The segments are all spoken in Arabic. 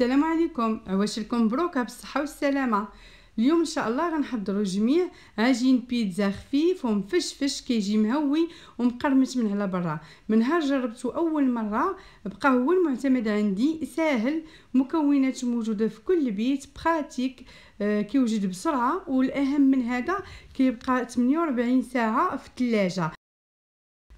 السلام عليكم لكم مبروك بالصحه والسلامه اليوم ان شاء الله غنحضروا جميع عجين بيتزا خفيف ومفشفش كيجي مهوي ومقرمش من على برا من نهار جربته اول مره بقى هو المعتمد عندي ساهل مكونات موجوده في كل بيت براتيك آه، كيوجد بسرعه والاهم من هذا كيبقى 48 ساعه في الثلاجه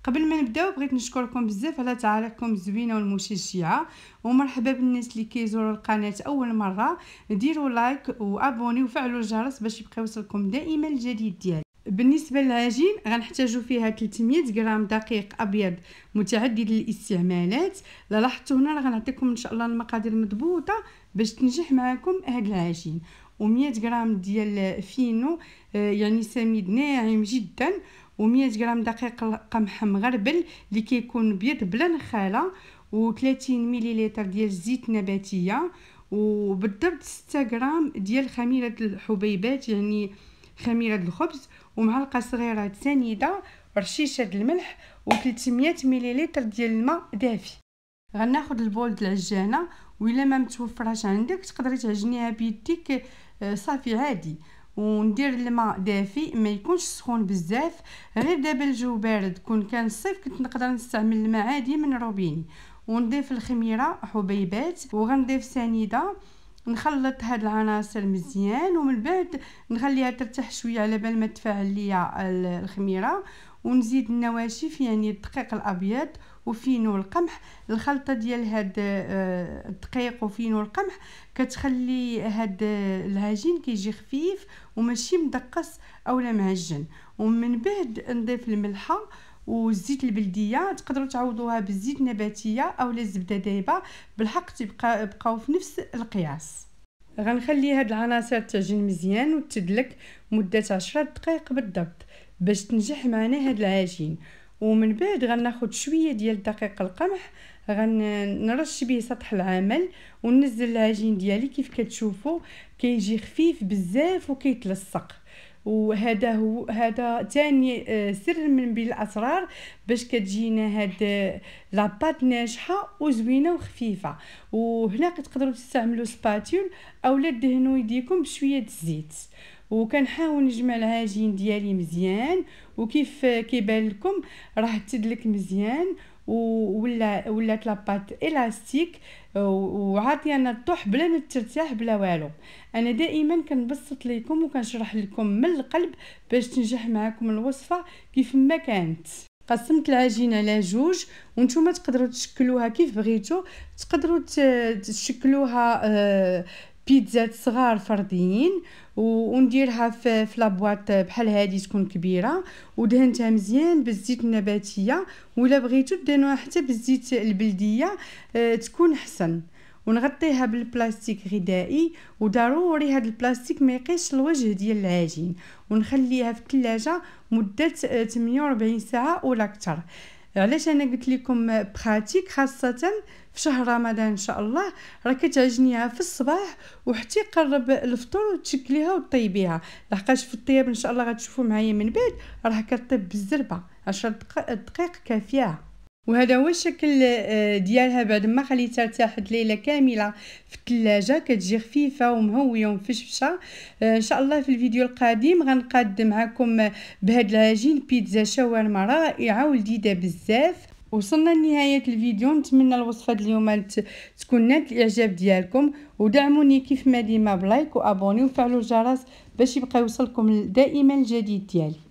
قبل ما نبداو بغيت نشكركم بزاف على تعاليقكم الزوينه والمشجعه ومرحبا بالناس اللي كيزوروا القناه اول مره ديروا لايك وابوني وفعلوا الجرس باش يبقى يوصلكم دائما الجديد ديالي بالنسبه للعجين غنحتاجو فيها 300 غرام دقيق ابيض متعدد الاستعمالات لاحظتوا هنا راه غنعطيكم ان شاء الله المقادير مضبوطه باش تنجح معكم هاد العجين و100 غرام ديال فينو آه، يعني سميد ناعم جدا و100 غرام دقيق قمح مغربل اللي كيكون بيض بلا نخاله و30 مليلتر ديال الزيت النباتيه وبالضبط 6 غرام ديال خميره الحبيبات يعني خميره الخبز ومعلقه صغيره سنيده رشيشه الملح و300 مليلتر ديال الماء دافي غناخذ البول د العجانه و الا ما متوفراش عندك تقدري تعجنيها بيديك آه، صافي عادي وندير الماء دافي ما يكونش سخون بزاف غير دابا الجو بارد كون كان الصيف كنت نقدر نستعمل الماء عادي من روبيني ونضيف الخميره حبيبات وغنضيف سنيده نخلط هاد العناصر مزيان ومن بعد نخليها ترتاح شويه على بال ما تفاعل ليا الخميره ونزيد النواشف يعني الدقيق الابيض وفينو القمح الخلطه ديال هاد آه، الدقيق وفينو القمح كتخلي هاد آه، العجين كيجي خفيف وماشي مدقس اولا معجن ومن بعد نضيف الملحه والزيت البلديه تقدروا تعوضوها بالزيت نباتيه اولا الزبده دايبه بالحق تبقى بقاو في نفس القياس غنخلي هاد العناصر تعجن مزيان وتدلك مده 10 دقائق بالضبط باش تنجح معنا هاد العجين ومن بعد غناخد شويه ديال دقيق القمح غنرش به سطح العمل وننزل العجين ديالي كيف كتشوفوا كيجي خفيف بزاف وكيتلصق وهذا هو هذا ثاني آه، سر من بين الاسرار باش كتجينا هاد آه، لاباط ناجحه وزوينه وخفيفه وهنا تقدروا تستعملوا سباتول اولا دهنوا يديكم بشويه الزيت وكنحاول نجمع العجين ديالي مزيان وكيف آه، كيبان لكم راه تدلك مزيان ولا ولات لاباط الاستيك آه، انا الطوح بلا ما ترتاح بلا والو انا دائما كنبسط لكم وكنشرح لكم من القلب باش تنجح معكم الوصفه كيف ما كانت قسمت العجينه على جوج وانتم تقدروا تشكلوها كيف بغيتو تقدروا تشكلوها آه، بيتزات صغار فرديين ونديرها في فلابواط بحال هذه تكون كبيره ودهنتها مزيان بالزيت النباتيه ولا بغيتو دهنوها حتى بالزيت البلديه اه تكون حسن ونغطيها بالبلاستيك غذائي وضروري هذا البلاستيك ما يقيش الوجه ديال العجين ونخليها في الثلاجه مده 48 آه، ساعه ولا اكثر علاش انا قلت لكم براتيك خاصه في شهر رمضان ان شاء الله راه كتعجنيها في الصباح وحتى يقرب الفطور وتشكليها وطيبيها لحقاش في الطياب ان شاء الله غتشوفوا معايا من بعد راه كطيب بالزربه 10 دقائق كافيه وهذا هو الشكل آه، ديالها بعد ما خليتها ارتاحت ليله كامله في الثلاجه كتجي خفيفه ومهويه ومفشفشه آه، ان شاء الله في الفيديو القادم غنقدم معكم بهاد العجين بيتزا شاورما رائعه ولذيذه بزاف وصلنا لنهاية الفيديو نتمنى الوصفة اليوم تكون نالت الإعجاب ديالكم ودعموني كيف ما ديما بلايك وابوني وفعلوا الجرس باش يبقى يوصلكم دائما الجديد ديالي